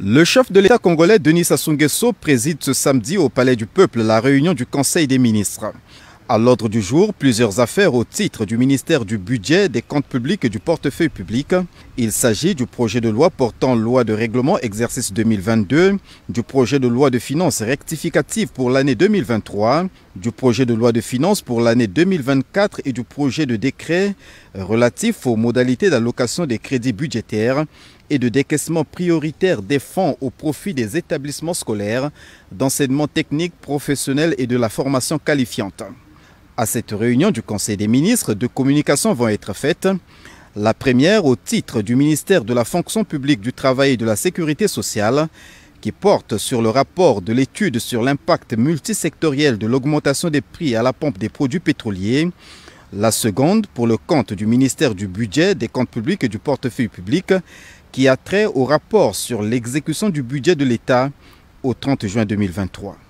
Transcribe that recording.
Le chef de l'État congolais, Denis Sassou préside ce samedi au Palais du Peuple la réunion du Conseil des ministres. À l'ordre du jour, plusieurs affaires au titre du ministère du Budget, des comptes publics et du portefeuille public. Il s'agit du projet de loi portant loi de règlement exercice 2022, du projet de loi de finances rectificative pour l'année 2023, du projet de loi de finances pour l'année 2024 et du projet de décret relatif aux modalités d'allocation des crédits budgétaires et de décaissement prioritaire des fonds au profit des établissements scolaires, d'enseignement technique professionnel et de la formation qualifiante. À cette réunion du Conseil des ministres, deux communications vont être faites. La première au titre du ministère de la fonction publique du travail et de la sécurité sociale qui porte sur le rapport de l'étude sur l'impact multisectoriel de l'augmentation des prix à la pompe des produits pétroliers, la seconde pour le compte du ministère du Budget, des comptes publics et du portefeuille public, qui a trait au rapport sur l'exécution du budget de l'État au 30 juin 2023.